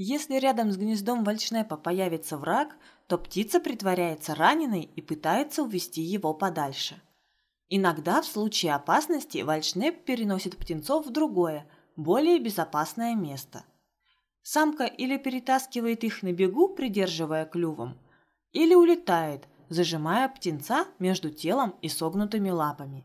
Если рядом с гнездом вальшнепа появится враг, то птица притворяется раненой и пытается увести его подальше. Иногда в случае опасности вальшнеп переносит птенцов в другое, более безопасное место. Самка или перетаскивает их на бегу, придерживая клювом, или улетает, зажимая птенца между телом и согнутыми лапами.